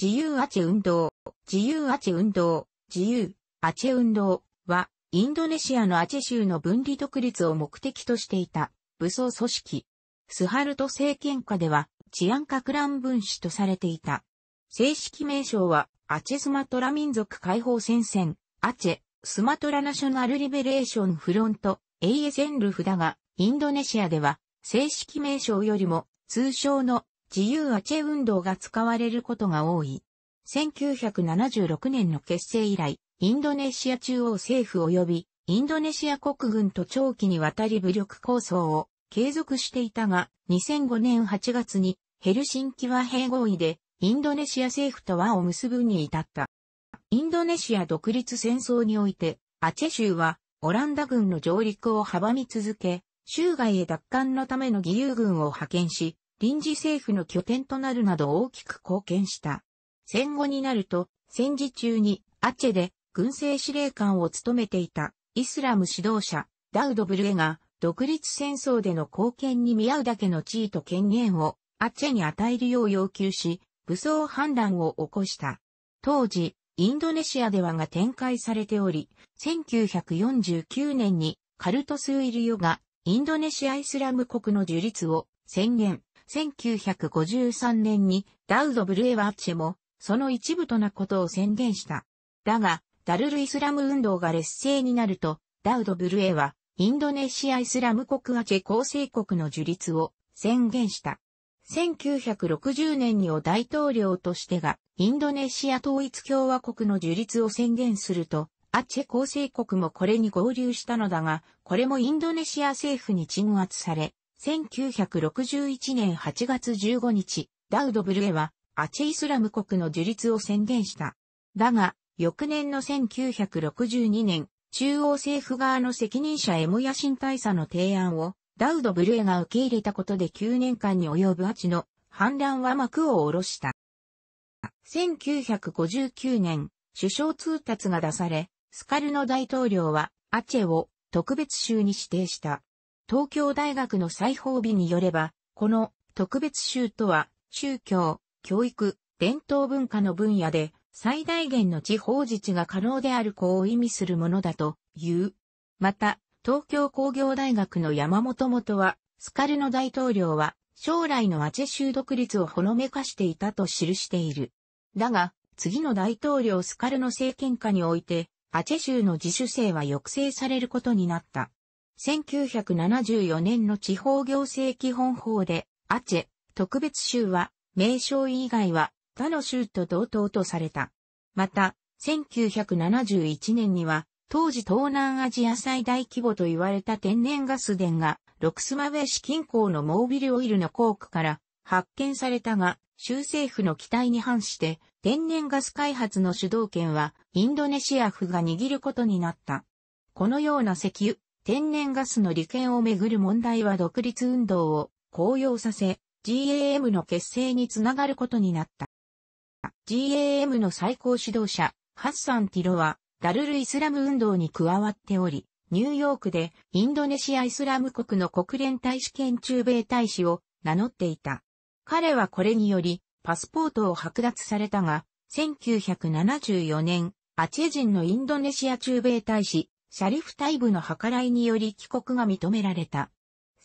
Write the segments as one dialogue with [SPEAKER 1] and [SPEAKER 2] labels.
[SPEAKER 1] 自由アチェ運動、自由アチェ運動、自由、アチェ運動は、インドネシアのアチェ州の分離独立を目的としていた武装組織。スハルト政権下では治安か乱分子とされていた。正式名称はアチェスマトラ民族解放戦線、アチェ、スマトラナショナルリベレーションフロント、a s ンルフだが、インドネシアでは正式名称よりも通称の自由アチェ運動が使われることが多い。1976年の結成以来、インドネシア中央政府及びインドネシア国軍と長期にわたり武力構想を継続していたが、2005年8月にヘルシンキ和平合意でインドネシア政府と和を結ぶに至った。インドネシア独立戦争において、アチェ州はオランダ軍の上陸を阻み続け、州外へ奪還のための義勇軍を派遣し、臨時政府の拠点となるなど大きく貢献した。戦後になると、戦時中にアチェで軍政司令官を務めていたイスラム指導者ダウド・ブルエが独立戦争での貢献に見合うだけの地位と権限をアチェに与えるよう要求し、武装反乱を起こした。当時、インドネシアではが展開されており、1949年にカルトスウィルヨがインドネシアイスラム国の樹立を宣言。1953年にダウド・ブルエワッチェも、その一部となことを宣言した。だが、ダルルイスラム運動が劣勢になると、ダウド・ブルエは、インドネシア・イスラム国アチェ構成国の樹立を宣言した。1960年にを大統領としてが、インドネシア統一共和国の樹立を宣言すると、アチェ構成国もこれに合流したのだが、これもインドネシア政府に鎮圧され、1961年8月15日、ダウド・ブルエは、アチェイスラム国の樹立を宣言した。だが、翌年の1962年、中央政府側の責任者エムヤシン大佐の提案を、ダウド・ブルエが受け入れたことで9年間に及ぶアチの反乱は幕を下ろした。1959年、首相通達が出され、スカルノ大統領はアチェを特別州に指定した。東京大学の裁縫日によれば、この特別州とは、宗教、教育、伝統文化の分野で、最大限の地方自治が可能である子を意味するものだという。また、東京工業大学の山本元は、スカルノ大統領は、将来のアチェ州独立をほのめかしていたと記している。だが、次の大統領スカルノ政権下において、アチェ州の自主性は抑制されることになった。1974年の地方行政基本法で、アチェ、特別州は、名称以外は、他の州と同等とされた。また、1971年には、当時東南アジア最大規模と言われた天然ガス田が、ロクスマウェ市近郊のモービルオイルのー区から発見されたが、州政府の期待に反して、天然ガス開発の主導権はインドネシア府が握ることになった。このような石油、天然ガスの利権をめぐる問題は独立運動を高揚させ、GAM の結成につながることになった。GAM の最高指導者、ハッサン・ティロは、ダルル・イスラム運動に加わっており、ニューヨークでインドネシアイスラム国の国連大使兼中米大使を名乗っていた。彼はこれにより、パスポートを剥奪されたが、1974年、アチェ人のインドネシア中米大使、シャリフタイブの計らいにより帰国が認められた。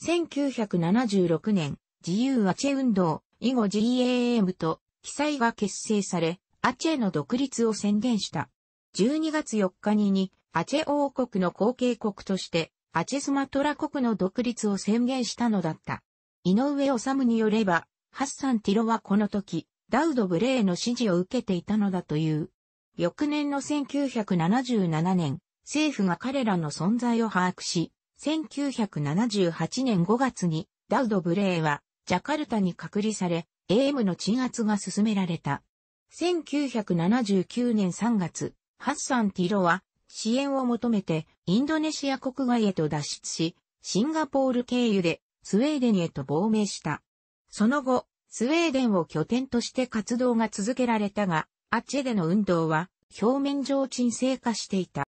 [SPEAKER 1] 1976年、自由アチェ運動、以後 GAM と、記載が結成され、アチェの独立を宣言した。12月4日にに、アチェ王国の後継国として、アチェスマトラ国の独立を宣言したのだった。井上治によれば、ハッサン・ティロはこの時、ダウド・ブレーの指示を受けていたのだという。翌年の1977年、政府が彼らの存在を把握し、1978年5月にダウド・ブレイはジャカルタに隔離され、AM の鎮圧が進められた。1979年3月、ハッサン・ティロは支援を求めてインドネシア国外へと脱出し、シンガポール経由でスウェーデンへと亡命した。その後、スウェーデンを拠点として活動が続けられたが、アチェでの運動は表面上沈静化していた。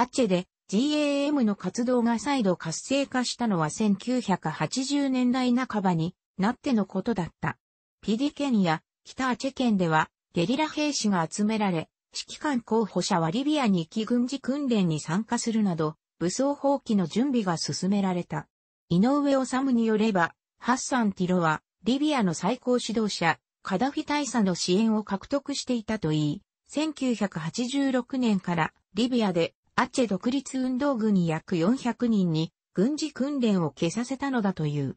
[SPEAKER 1] アチェで GAM の活動が再度活性化したのは1980年代半ばになってのことだった。ピディ県や北アチェ県ではゲリラ兵士が集められ、指揮官候補者はリビアに行き軍事訓練に参加するなど、武装放棄の準備が進められた。井上治によれば、ハッサン・ティロは、リビアの最高指導者、カダフィ大佐の支援を獲得していたといい、1986年からリビアでアチェ独立運動軍に約400人に軍事訓練を消させたのだという。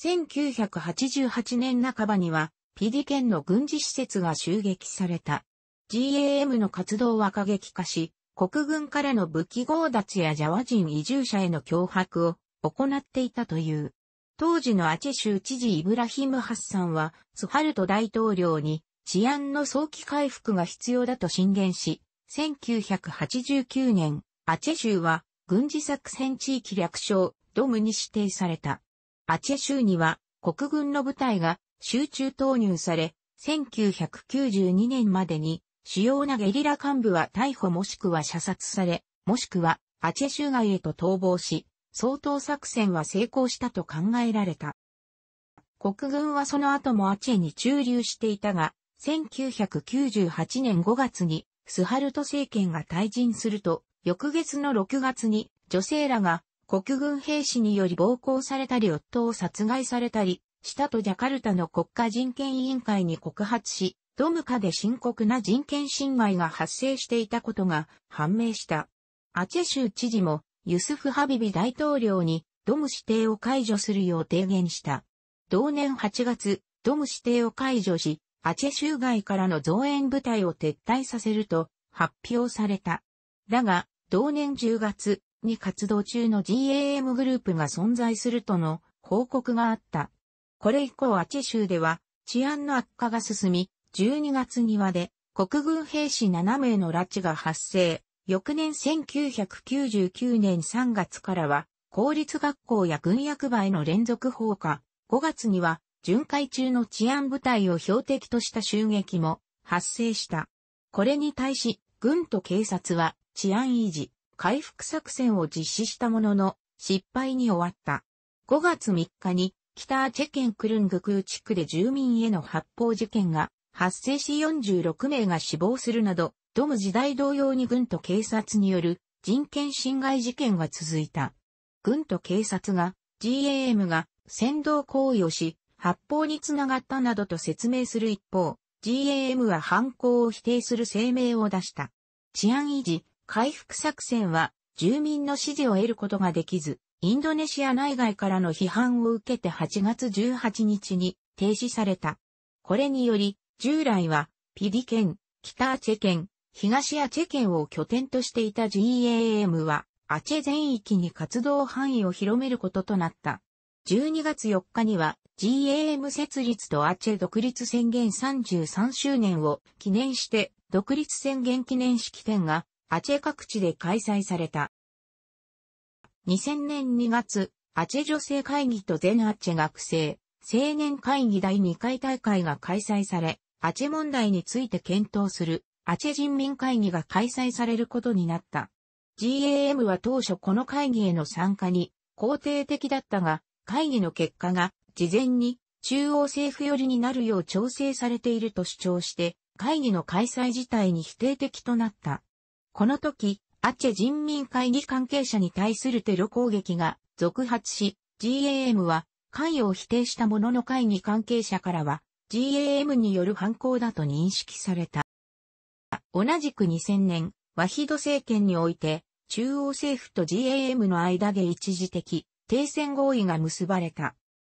[SPEAKER 1] 1988年半ばには、ピディ県の軍事施設が襲撃された。GAM の活動は過激化し、国軍からの武器強奪やジャワ人移住者への脅迫を行っていたという。当時のアチェ州知事イブラヒム・ハッサンは、スハルト大統領に治安の早期回復が必要だと進言し、1989年、アチェ州は軍事作戦地域略称ドムに指定された。アチェ州には国軍の部隊が集中投入され、1992年までに主要なゲリラ幹部は逮捕もしくは射殺され、もしくはアチェ州外へと逃亡し、相当作戦は成功したと考えられた。国軍はその後もアチェに駐留していたが、1998年5月にスハルト政権が退陣すると、翌月の6月に女性らが国軍兵士により暴行されたり夫を殺害されたりしたとジャカルタの国家人権委員会に告発し、ドムカで深刻な人権侵害が発生していたことが判明した。アチェ州知事もユスフ・ハビビ大統領にドム指定を解除するよう提言した。同年8月、ドム指定を解除し、アチェ州外からの増援部隊を撤退させると発表された。だが、同年10月に活動中の GAM グループが存在するとの報告があった。これ以降アチェ州では治安の悪化が進み、12月にはで国軍兵士7名の拉致が発生。翌年1999年3月からは公立学校や軍役場への連続放火。5月には巡回中の治安部隊を標的とした襲撃も発生した。これに対し、軍と警察は治安維持、回復作戦を実施したものの、失敗に終わった。5月3日に、北チェケンクルング空地区で住民への発砲事件が発生し46名が死亡するなど、ドム時代同様に軍と警察による人権侵害事件が続いた。軍と警察が GAM が先導行為をし、発砲につながったなどと説明する一方、GAM は犯行を否定する声明を出した。治安維持、回復作戦は住民の支持を得ることができず、インドネシア内外からの批判を受けて8月18日に停止された。これにより、従来はピディ県、北アチェ県、東アチェ県を拠点としていた GAM は、アチェ全域に活動範囲を広めることとなった。12月4日には GAM 設立とアチェ独立宣言33周年を記念して独立宣言記念式典がアチェ各地で開催された。2000年2月、アチェ女性会議と全アチェ学生青年会議第2回大会が開催され、アチェ問題について検討するアチェ人民会議が開催されることになった。GAM は当初この会議への参加に肯定的だったが、会議の結果が事前に中央政府寄りになるよう調整されていると主張して、会議の開催自体に否定的となった。この時、アチェ人民会議関係者に対するテロ攻撃が続発し、GAM は関与を否定したものの会議関係者からは GAM による犯行だと認識された。同じく2000年、ワヒド政権において、中央政府と GAM の間で一時的停戦合意が結ばれた。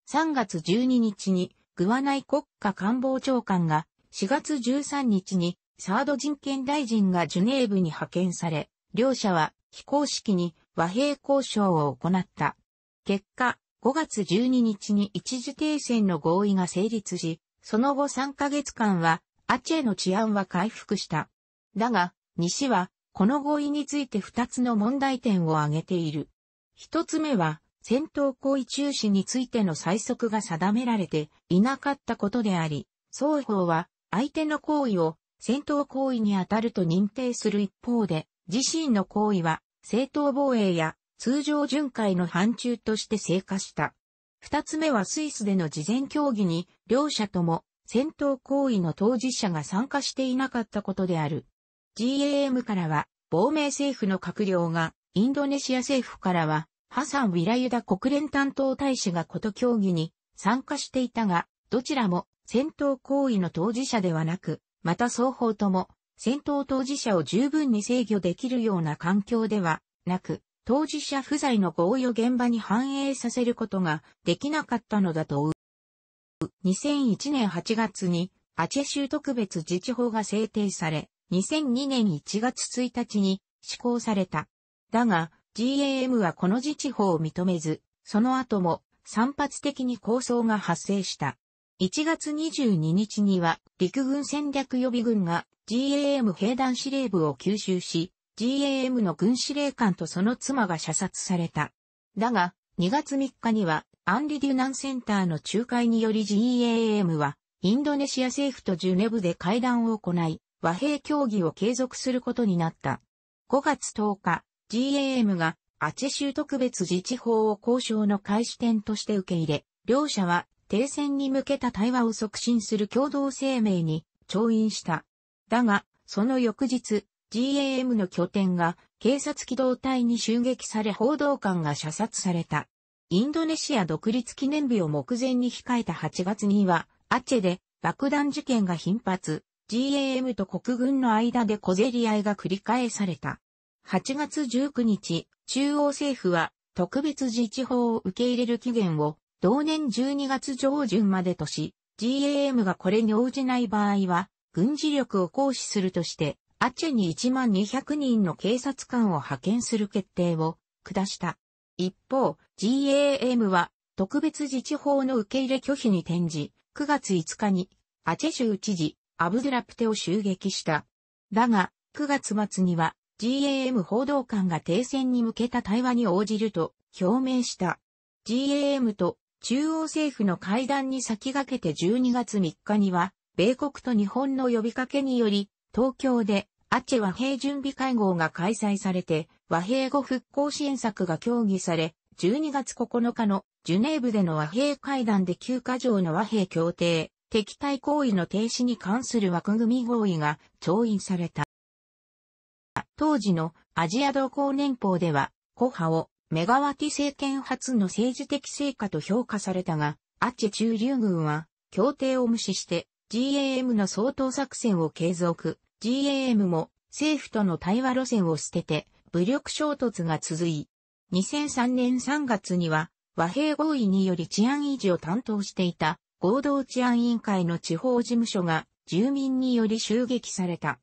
[SPEAKER 1] 3月12日にグワナイ国家官房長官が4月13日にサード人権大臣がジュネーブに派遣され、両者は非公式に和平交渉を行った。結果、5月12日に一時停戦の合意が成立し、その後3ヶ月間はアチェの治安は回復した。だが、西はこの合意について2つの問題点を挙げている。1つ目は、戦闘行為中止についての最速が定められていなかったことであり、双方は相手の行為を戦闘行為にあたると認定する一方で、自身の行為は正当防衛や通常巡回の範疇として成果した。二つ目はスイスでの事前協議に両者とも戦闘行為の当事者が参加していなかったことである。GAM からは亡命政府の閣僚がインドネシア政府からはハサン・ウィラユダ国連担当大使がこと協議に参加していたが、どちらも戦闘行為の当事者ではなく、また双方とも戦闘当事者を十分に制御できるような環境ではなく、当事者不在の合意を現場に反映させることができなかったのだと2001年8月にアチェ州特別自治法が制定され、2002年1月1日に施行された。だが、GAM はこの自治法を認めず、その後も散発的に抗争が発生した。1月22日には陸軍戦略予備軍が GAM 兵団司令部を吸収し、GAM の軍司令官とその妻が射殺された。だが、2月3日にはアンリ・デュナンセンターの仲介により GAM はインドネシア政府とジュネブで会談を行い、和平協議を継続することになった。5月10日、GAM がアチェ州特別自治法を交渉の開始点として受け入れ、両者は停戦に向けた対話を促進する共同声明に調印した。だが、その翌日、GAM の拠点が警察機動隊に襲撃され報道官が射殺された。インドネシア独立記念日を目前に控えた8月には、アチェで爆弾事件が頻発、GAM と国軍の間で小競り合いが繰り返された。8月19日、中央政府は特別自治法を受け入れる期限を同年12月上旬までとし、GAM がこれに応じない場合は、軍事力を行使するとして、アチェに1万200人の警察官を派遣する決定を下した。一方、GAM は特別自治法の受け入れ拒否に転じ、9月5日にアチェ州知事アブドゥラプテを襲撃した。だが、9月末には GAM 報道官が停戦に向けた対話に応じると表明した。GAM と中央政府の会談に先駆けて12月3日には、米国と日本の呼びかけにより、東京でアチェ和平準備会合が開催されて、和平後復興支援策が協議され、12月9日のジュネーブでの和平会談で9カ条の和平協定、敵対行為の停止に関する枠組み合意が調印された。当時のアジア同行年報では、コハをメガワティ政権初の政治的成果と評価されたが、アッチ中流軍は協定を無視して GAM の総統作戦を継続、GAM も政府との対話路線を捨てて武力衝突が続い、2003年3月には和平合意により治安維持を担当していた合同治安委員会の地方事務所が住民により襲撃された。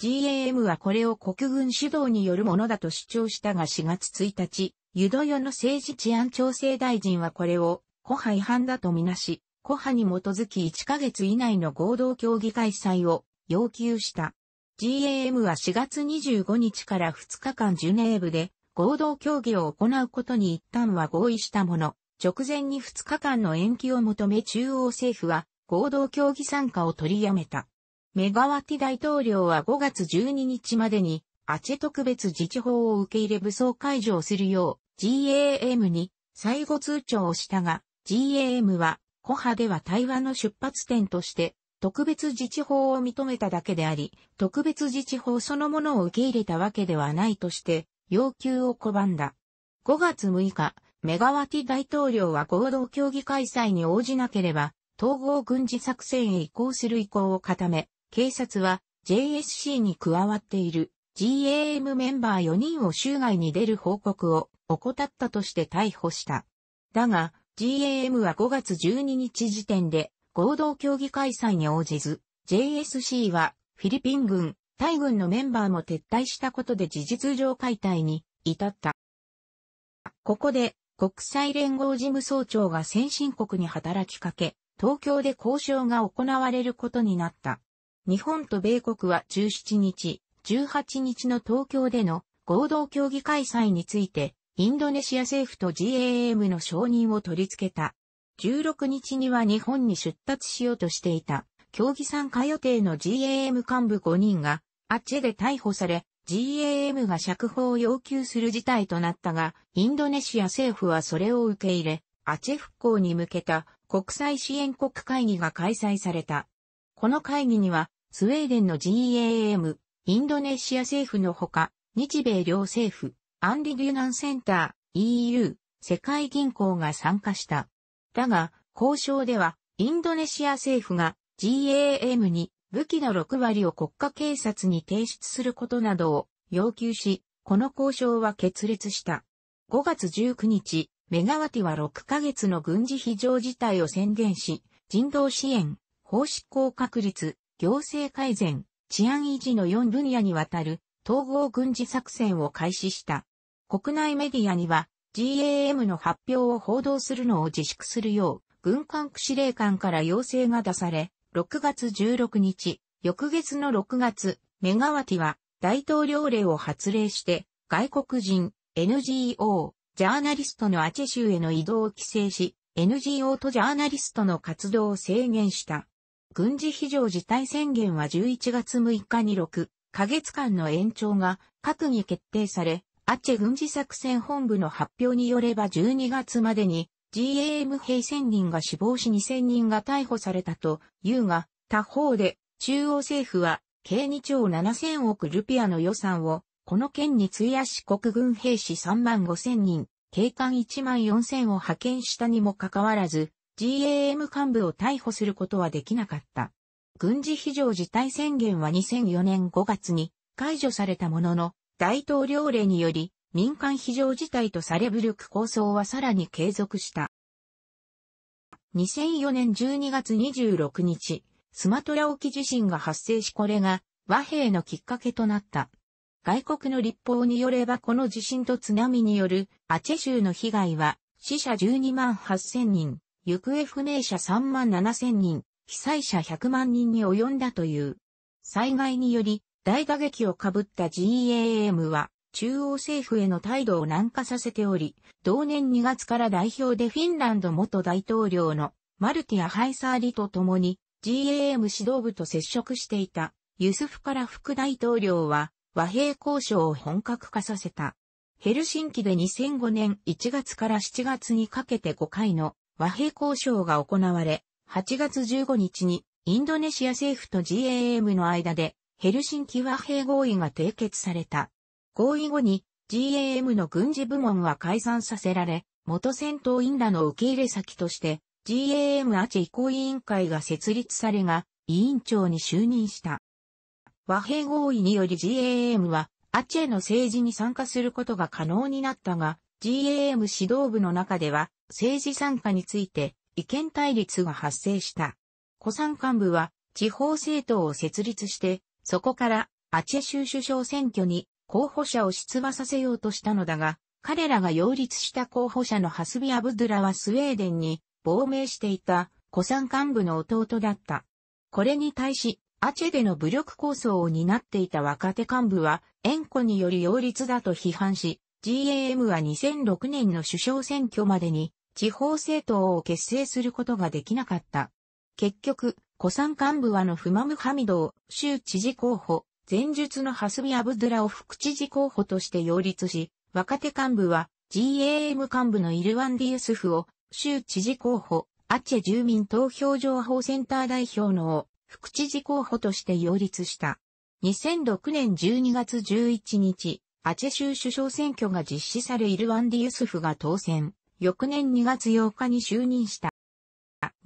[SPEAKER 1] GAM はこれを国軍主導によるものだと主張したが4月1日、ユドヨの政治治安調整大臣はこれを、コハ違反だとみなし、コハに基づき1ヶ月以内の合同協議開催を要求した。GAM は4月25日から2日間ジュネーブで合同協議を行うことに一旦は合意したもの、直前に2日間の延期を求め中央政府は合同協議参加を取りやめた。メガワティ大統領は5月12日までに、アチェ特別自治法を受け入れ武装解除をするよう、GAM に最後通帳をしたが、GAM は、コハでは対話の出発点として、特別自治法を認めただけであり、特別自治法そのものを受け入れたわけではないとして、要求を拒んだ。5月6日、メガワティ大統領は合同協議開催に応じなければ、統合軍事作戦へ移行する意向を固め、警察は JSC に加わっている GAM メンバー4人を州外に出る報告を怠ったとして逮捕した。だが、GAM は5月12日時点で合同協議開催に応じず、JSC はフィリピン軍、タイ軍のメンバーも撤退したことで事実上解体に至った。ここで国際連合事務総長が先進国に働きかけ、東京で交渉が行われることになった。日本と米国は17日、18日の東京での合同協議開催について、インドネシア政府と GAM の承認を取り付けた。16日には日本に出立しようとしていた、協議参加予定の GAM 幹部5人が、アチェで逮捕され、GAM が釈放を要求する事態となったが、インドネシア政府はそれを受け入れ、アチェ復興に向けた国際支援国会議が開催された。この会議にはスウェーデンの g a m インドネシア政府のほか、日米両政府、アンリ・デュナンセンター、EU、世界銀行が参加した。だが、交渉では、インドネシア政府が g a m に武器の6割を国家警察に提出することなどを要求し、この交渉は決裂した。5月19日、メガワティは6ヶ月の軍事非常事態を宣言し、人道支援、法執行確立、行政改善、治安維持の4分野にわたる統合軍事作戦を開始した。国内メディアには GAM の発表を報道するのを自粛するよう軍管区司令官から要請が出され、6月16日、翌月の6月、メガワティは大統領令を発令して外国人、NGO、ジャーナリストのアチェ州への移動を規制し、NGO とジャーナリストの活動を制限した。軍事非常事態宣言は11月6日に6ヶ月間の延長が閣議決定され、アチェ軍事作戦本部の発表によれば12月までに GAM 兵1000人が死亡し2000人が逮捕されたというが、他方で中央政府は計2兆7000億ルピアの予算をこの件に費やし国軍兵士3万5000人、警官1万4000を派遣したにもかかわらず、GAM 幹部を逮捕することはできなかった。軍事非常事態宣言は2004年5月に解除されたものの、大統領令により民間非常事態とされ武力構想はさらに継続した。2004年12月26日、スマトラ沖地震が発生しこれが和平のきっかけとなった。外国の立法によればこの地震と津波によるアチェ州の被害は死者12万8000人、行方不明者3万7千人、被災者100万人に及んだという。災害により、大打撃をかぶった GAAM は、中央政府への態度を軟化させており、同年2月から代表でフィンランド元大統領のマルティア・ハイサーリと共に GAM 指導部と接触していたユスフから副大統領は和平交渉を本格化させた。ヘルシンキで2005年1月から7月にかけて5回の和平交渉が行われ、8月15日にインドネシア政府と GAM の間でヘルシンキ和平合意が締結された。合意後に GAM の軍事部門は解散させられ、元戦闘員らの受け入れ先として GAM アチェ移行委員会が設立されが委員長に就任した。和平合意により GAM はアチェの政治に参加することが可能になったが、GAM 指導部の中では政治参加について意見対立が発生した。古参幹部は地方政党を設立して、そこからアチェ州首相選挙に候補者を出馬させようとしたのだが、彼らが擁立した候補者のハスビ・アブドゥラはスウェーデンに亡命していた古参幹部の弟だった。これに対し、アチェでの武力構想を担っていた若手幹部は、縁故により擁立だと批判し、GAM は2006年の首相選挙までに地方政党を結成することができなかった。結局、古参幹部はのフマムハミドを州知事候補、前述のハスビ・アブドゥラを副知事候補として擁立し、若手幹部は GAM 幹部のイルワンディ・ユスフを州知事候補、アチェ住民投票情報センター代表のを副知事候補として擁立した。2006年12月11日、アチェ州首相選挙が実施されイルワンディ・ユスフが当選、翌年2月8日に就任した。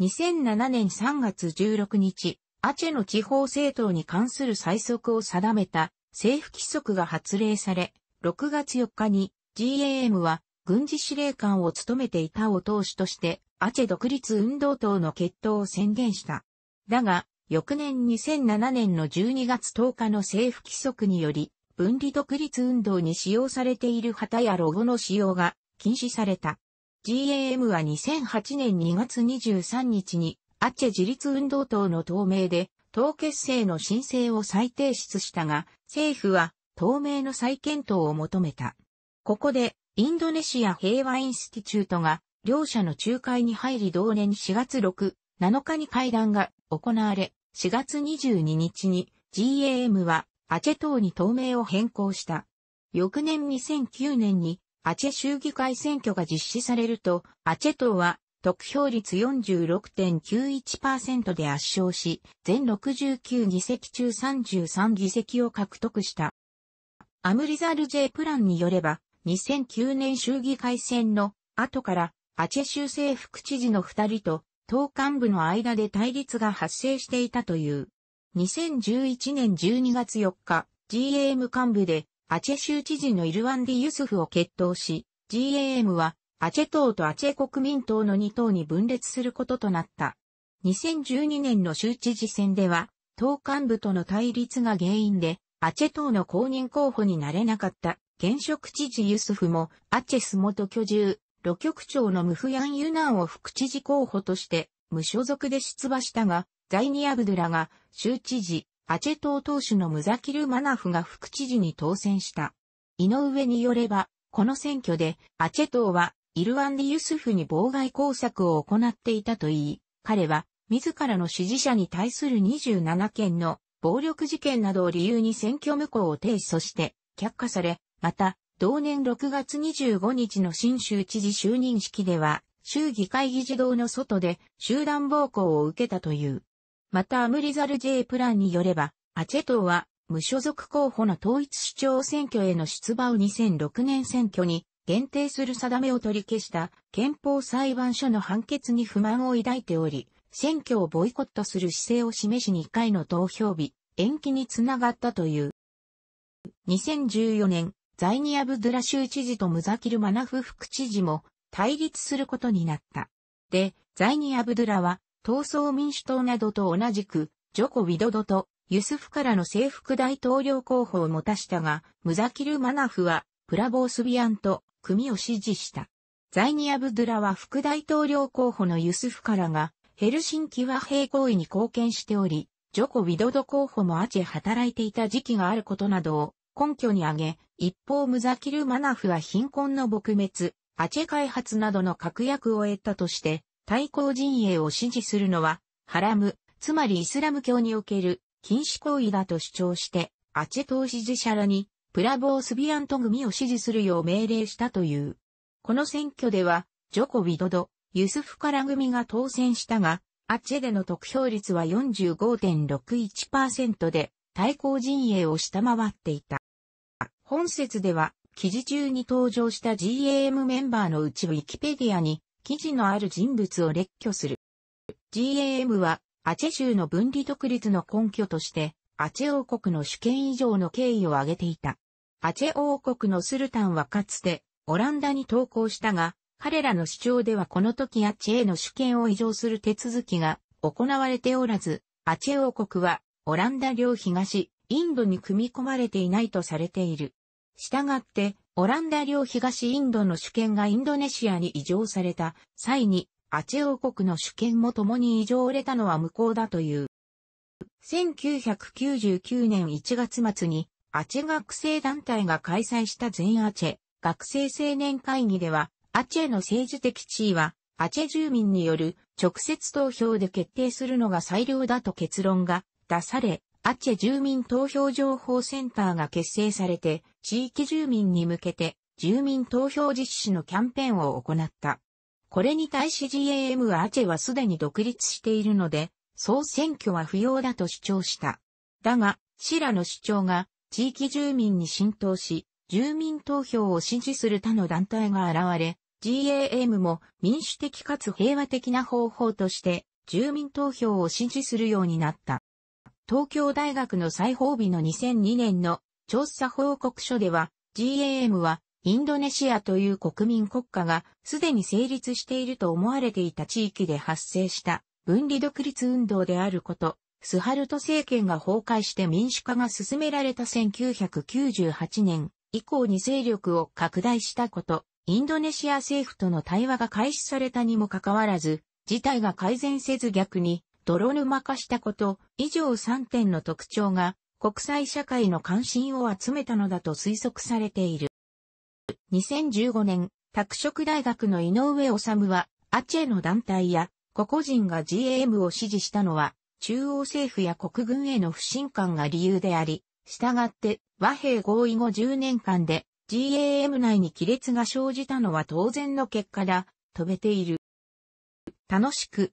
[SPEAKER 1] 2007年3月16日、アチェの地方政党に関する最速を定めた政府規則が発令され、6月4日に GAM は軍事司令官を務めていたお党主としてアチェ独立運動党の決闘を宣言した。だが、翌年2007年の12月10日の政府規則により、分離独立運動に使用されている旗やロゴの使用が禁止された。GAM は2008年2月23日に、アッチェ自立運動党の党名で、党結成の申請を再提出したが、政府は、党名の再検討を求めた。ここで、インドネシア平和インスティチュートが、両者の仲介に入り同年4月6、7日に会談が行われ、4月22日に GAM はアチェ党に党名を変更した。翌年2009年にアチェ州議会選挙が実施されると、アチェ党は得票率46.91%で圧勝し、全69議席中33議席を獲得した。アムリザル J プランによれば、2009年州議会選の後から、アチェ州政副知事の二人と、党幹部の間で対立が発生していたという。2011年12月4日、GAM 幹部で、アチェ州知事のイルワンディ・ユスフを決闘し、GAM は、アチェ党とアチェ国民党の2党に分裂することとなった。2012年の州知事選では、党幹部との対立が原因で、アチェ党の公認候補になれなかった現職知事ユスフも、アチェス元居住、路局長のムフヤン・ユナンを副知事候補として、無所属で出馬したが、ザイニ・アブドゥラが州知事、アチェ島党首のムザキル・マナフが副知事に当選した。井上によれば、この選挙で、アチェ島は、イルワンディ・ユスフに妨害工作を行っていたといい、彼は、自らの支持者に対する27件の暴力事件などを理由に選挙無効を提訴して却下され、また、同年6月25日の新州知事就任式では、州議会議事堂の外で集団暴行を受けたという。またアムリザル J プランによれば、アチェ党は無所属候補の統一市長選挙への出馬を2006年選挙に限定する定めを取り消した憲法裁判所の判決に不満を抱いており、選挙をボイコットする姿勢を示し2回の投票日、延期につながったという。2014年、在ニアブドゥラ州知事とムザキル・マナフ副知事も対立することになった。で、在ニアブドゥラは闘争民主党などと同じく、ジョコ・ウィドドとユスフからの征服大統領候補を持たしたが、ムザキル・マナフは、プラボースビアンと組を支持した。ザイニ・アブドゥラは副大統領候補のユスフからが、ヘルシンキ和平行為に貢献しており、ジョコ・ウィドド候補もアチェ働いていた時期があることなどを根拠に挙げ、一方ムザキル・マナフは貧困の撲滅、アチェ開発などの確約を得たとして、対抗陣営を支持するのは、ハラム、つまりイスラム教における禁止行為だと主張して、アチェ党支持者らに、プラボースビアント組を支持するよう命令したという。この選挙では、ジョコビドド、ユスフカラ組が当選したが、アチェでの得票率は45.61%で、対抗陣営を下回っていた。本説では、記事中に登場した GAM メンバーのうちウィキペディアに、記事のある人物を列挙する。GAM は、アチェ州の分離独立の根拠として、アチェ王国の主権以上の敬意を挙げていた。アチェ王国のスルタンはかつて、オランダに投降したが、彼らの主張ではこの時アチェへの主権を移譲する手続きが行われておらず、アチェ王国はオランダ領東、インドに組み込まれていないとされている。したがって、オランダ領東インドの主権がインドネシアに移譲された際に、アチェ王国の主権も共に移譲をれたのは無効だという。1999年1月末に、アチェ学生団体が開催した全アチェ学生青年会議では、アチェの政治的地位は、アチェ住民による直接投票で決定するのが最良だと結論が出され、アチェ住民投票情報センターが結成されて、地域住民に向けて、住民投票実施のキャンペーンを行った。これに対し GAM アチェはすでに独立しているので、総選挙は不要だと主張した。だが、シラの主張が地域住民に浸透し、住民投票を支持する他の団体が現れ、GAM も民主的かつ平和的な方法として住民投票を支持するようになった。東京大学の最報日の2002年の調査報告書では、GAM はインドネシアという国民国家がすでに成立していると思われていた地域で発生した分離独立運動であること、スハルト政権が崩壊して民主化が進められた1998年以降に勢力を拡大したこと、インドネシア政府との対話が開始されたにもかかわらず、事態が改善せず逆に泥沼化したこと、以上3点の特徴が、国際社会の関心を集めたのだと推測されている。2015年、拓殖大学の井上治は、アチェの団体や、個々人が GM a を支持したのは、中央政府や国軍への不信感が理由であり、したがって和平合意後10年間で GAM 内に亀裂が生じたのは当然の結果だ、とべている。楽しく